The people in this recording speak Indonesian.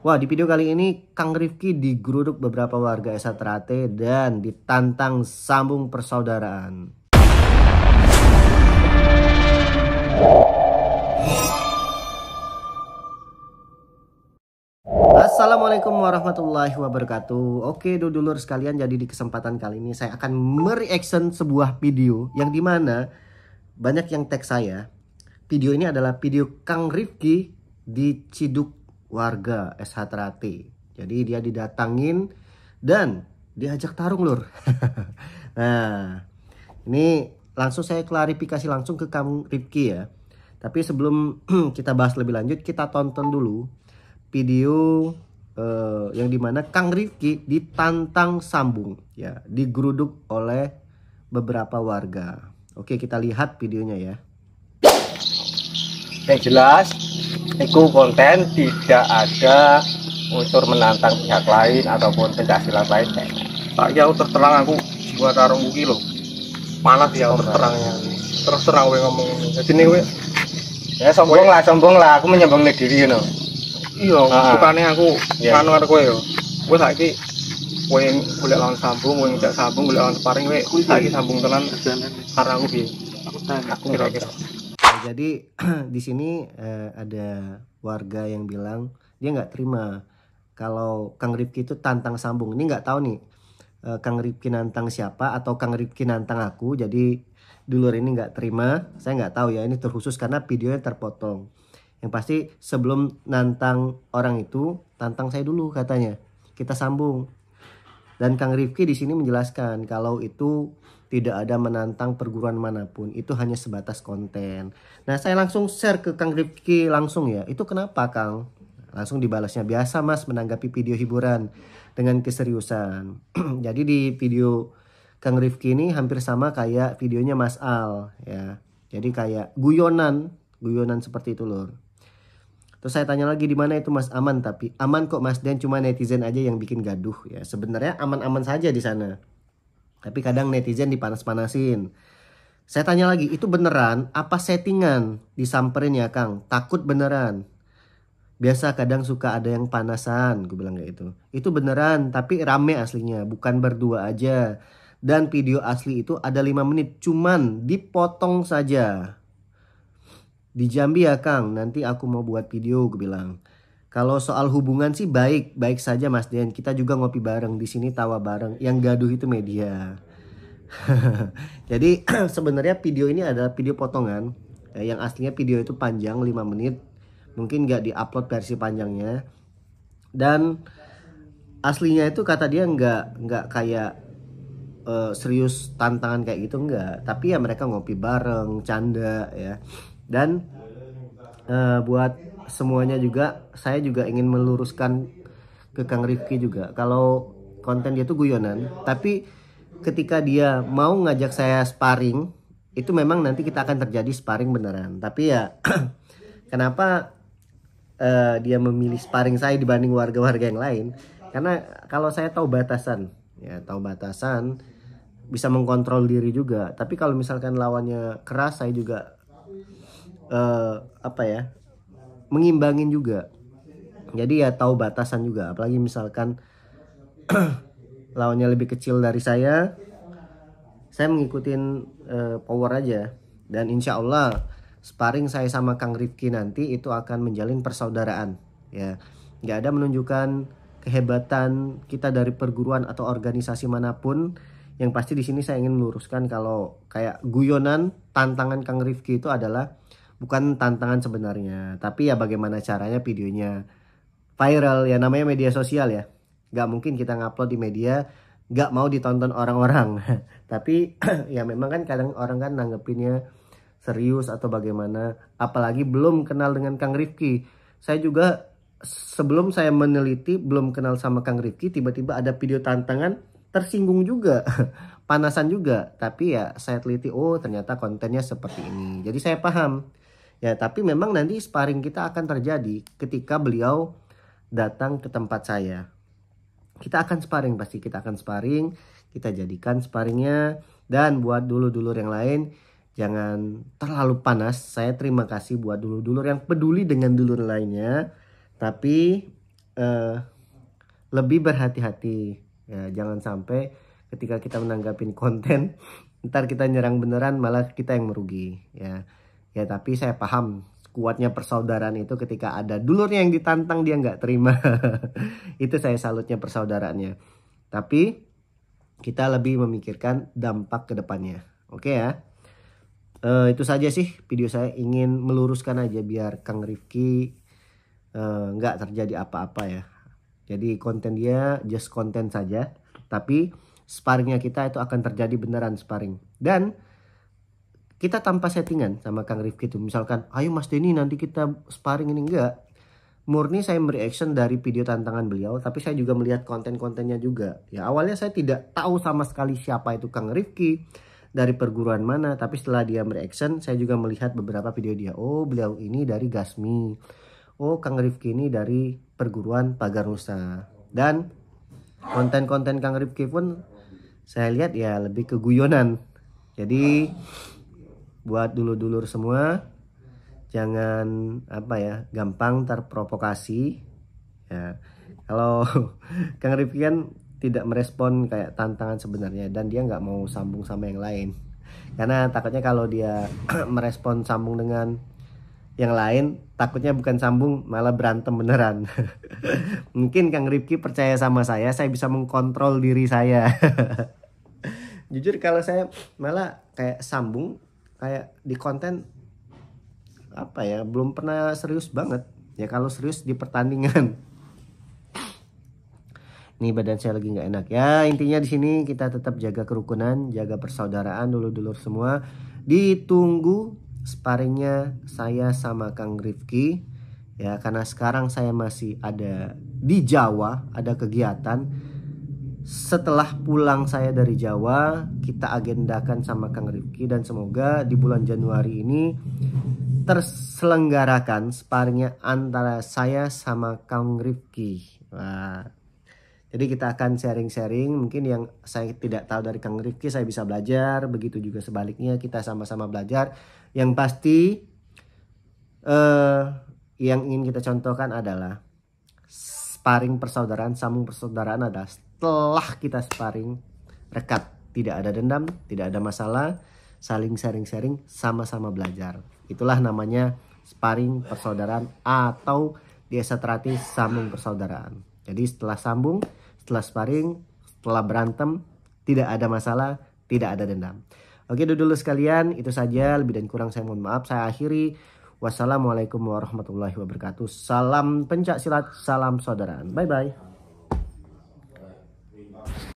Wah, di video kali ini Kang Rifki digeruduk beberapa warga Esa Terate dan ditantang sambung persaudaraan. Assalamualaikum warahmatullahi wabarakatuh Oke dulur sekalian jadi di kesempatan kali ini saya akan mereaction sebuah video Yang dimana banyak yang tag saya Video ini adalah video Kang Rifki diciduk warga SH Terati. Jadi dia didatangin dan diajak tarung lur. nah, ini langsung saya klarifikasi langsung ke Kang Rifki ya. Tapi sebelum kita bahas lebih lanjut, kita tonton dulu video eh, yang dimana Kang Rifki ditantang sambung ya, digeruduk oleh beberapa warga. Oke, kita lihat videonya ya yang jelas itu konten tidak ada unsur menantang pihak lain ataupun pencaksilat lain Pak Yau terterang aku buat tarung kuki lho panas ya terterangnya terus terang gue ngomong jadi ini gue ya sombong lah sombong lah aku menyombong nih diri you know. iya bukannya ah. aku yeah. kanu ada gue yo gue lagi gue boleh lawan sambung gue tidak sambung boleh lawan paring, gue gue lagi iya. sambung tenan iya. karena aku bi iya. aku kira-kira jadi di sini eh, ada warga yang bilang dia nggak terima kalau Kang Rifki itu tantang sambung ini nggak tahu nih eh, Kang Rifki nantang siapa atau Kang Rifki nantang aku jadi dulur ini nggak terima saya nggak tahu ya ini terkhusus karena videonya terpotong yang pasti sebelum nantang orang itu tantang saya dulu katanya kita sambung dan Kang Rifki di sini menjelaskan kalau itu tidak ada menantang perguruan manapun. Itu hanya sebatas konten. Nah, saya langsung share ke Kang Rifki langsung ya. Itu kenapa, Kang? Langsung dibalasnya biasa, Mas, menanggapi video hiburan dengan keseriusan. Jadi di video Kang Rifki ini hampir sama kayak videonya Mas Al ya. Jadi kayak guyonan, guyonan seperti itu, lor Terus saya tanya lagi di mana itu Mas Aman tapi aman kok Mas Dan cuma netizen aja yang bikin gaduh ya. Sebenarnya aman-aman saja di sana. Tapi kadang netizen dipanas-panasin. Saya tanya lagi, itu beneran apa settingan disamperin ya Kang? Takut beneran. Biasa kadang suka ada yang panasan, gue bilang kayak itu. Itu beneran, tapi rame aslinya, bukan berdua aja. Dan video asli itu ada 5 menit, cuman dipotong saja. Di Jambi ya Kang, nanti aku mau buat video, gue bilang. Kalau soal hubungan sih baik, baik saja Mas Dian. Kita juga ngopi bareng di sini, tawa bareng. Yang gaduh itu media. Jadi sebenarnya video ini adalah video potongan. Eh, yang aslinya video itu panjang 5 menit. Mungkin nggak diupload versi panjangnya. Dan aslinya itu kata dia nggak nggak kayak uh, serius tantangan kayak gitu nggak. Tapi ya mereka ngopi bareng, canda ya. Dan uh, buat semuanya juga saya juga ingin meluruskan ke Kang Rifki juga kalau konten dia tuh guyonan tapi ketika dia mau ngajak saya sparring itu memang nanti kita akan terjadi sparring beneran tapi ya kenapa uh, dia memilih sparring saya dibanding warga-warga yang lain karena kalau saya tahu batasan ya tahu batasan bisa mengkontrol diri juga tapi kalau misalkan lawannya keras saya juga uh, apa ya mengimbangin juga jadi ya tahu batasan juga apalagi misalkan lawannya lebih kecil dari saya saya mengikuti uh, eh, power aja dan insya Allah sparring saya sama Kang Rifki nanti itu akan menjalin persaudaraan ya nggak ada menunjukkan kehebatan kita dari perguruan atau organisasi manapun yang pasti di sini saya ingin meluruskan kalau kayak guyonan tantangan Kang Rifki itu adalah bukan tantangan sebenarnya tapi ya bagaimana caranya videonya viral ya namanya media sosial ya Gak mungkin kita ngupload di media gak mau ditonton orang-orang tapi ya memang kan kadang orang kan nanggepinnya serius atau bagaimana apalagi belum kenal dengan Kang Rifki saya juga sebelum saya meneliti belum kenal sama Kang Rifki tiba-tiba ada video tantangan tersinggung juga panasan juga tapi ya saya teliti oh ternyata kontennya seperti ini jadi saya paham Ya, tapi memang nanti sparring kita akan terjadi ketika beliau datang ke tempat saya. Kita akan sparring pasti kita akan sparring, kita jadikan sparringnya dan buat dulu dulu yang lain jangan terlalu panas. Saya terima kasih buat dulu dulu yang peduli dengan dulu lainnya, tapi eh, lebih berhati-hati. Ya, jangan sampai ketika kita menanggapin konten, ntar kita nyerang beneran malah kita yang merugi. Ya ya tapi saya paham kuatnya persaudaraan itu ketika ada dulurnya yang ditantang dia nggak terima itu saya salutnya persaudaraannya tapi kita lebih memikirkan dampak kedepannya oke ya e, itu saja sih video saya ingin meluruskan aja biar Kang Rifki eh, nggak e, terjadi apa-apa ya. Jadi konten dia just konten saja, tapi sparringnya kita itu akan terjadi beneran sparring. Dan kita tanpa settingan sama Kang Rifki itu misalkan ayo Mas Denny nanti kita sparring ini enggak murni saya mereaction dari video tantangan beliau tapi saya juga melihat konten-kontennya juga ya awalnya saya tidak tahu sama sekali siapa itu Kang Rifki dari perguruan mana tapi setelah dia mereaction saya juga melihat beberapa video dia oh beliau ini dari Gasmi oh Kang Rifki ini dari perguruan Pagar Nusa dan konten-konten Kang Rifki pun saya lihat ya lebih keguyonan jadi buat dulur-dulur semua jangan apa ya gampang terprovokasi ya kalau Kang Rifki kan tidak merespon kayak tantangan sebenarnya dan dia nggak mau sambung sama yang lain karena takutnya kalau dia merespon sambung dengan yang lain takutnya bukan sambung malah berantem beneran mungkin Kang Rifki percaya sama saya saya bisa mengkontrol diri saya jujur kalau saya malah kayak sambung kayak di konten apa ya belum pernah serius banget ya kalau serius di pertandingan nih badan saya lagi nggak enak ya intinya di sini kita tetap jaga kerukunan jaga persaudaraan dulu dulu semua ditunggu sparingnya saya sama Kang Rifki ya karena sekarang saya masih ada di Jawa ada kegiatan setelah pulang saya dari Jawa kita agendakan sama Kang Rifki dan semoga di bulan Januari ini terselenggarakan sparingnya antara saya sama Kang Rifki. Jadi kita akan sharing-sharing mungkin yang saya tidak tahu dari Kang Rifki saya bisa belajar, begitu juga sebaliknya kita sama-sama belajar. Yang pasti eh yang ingin kita contohkan adalah sparring persaudaraan, sambung persaudaraan adalah setelah kita sparring rekat tidak ada dendam tidak ada masalah saling sharing-sharing sama-sama belajar itulah namanya sparring persaudaraan atau biasa terati sambung persaudaraan jadi setelah sambung setelah sparring setelah berantem tidak ada masalah tidak ada dendam Oke dulu sekalian itu saja lebih dan kurang saya mohon maaf saya akhiri Wassalamualaikum warahmatullahi wabarakatuh. Salam pencak silat, salam saudaraan. Bye bye.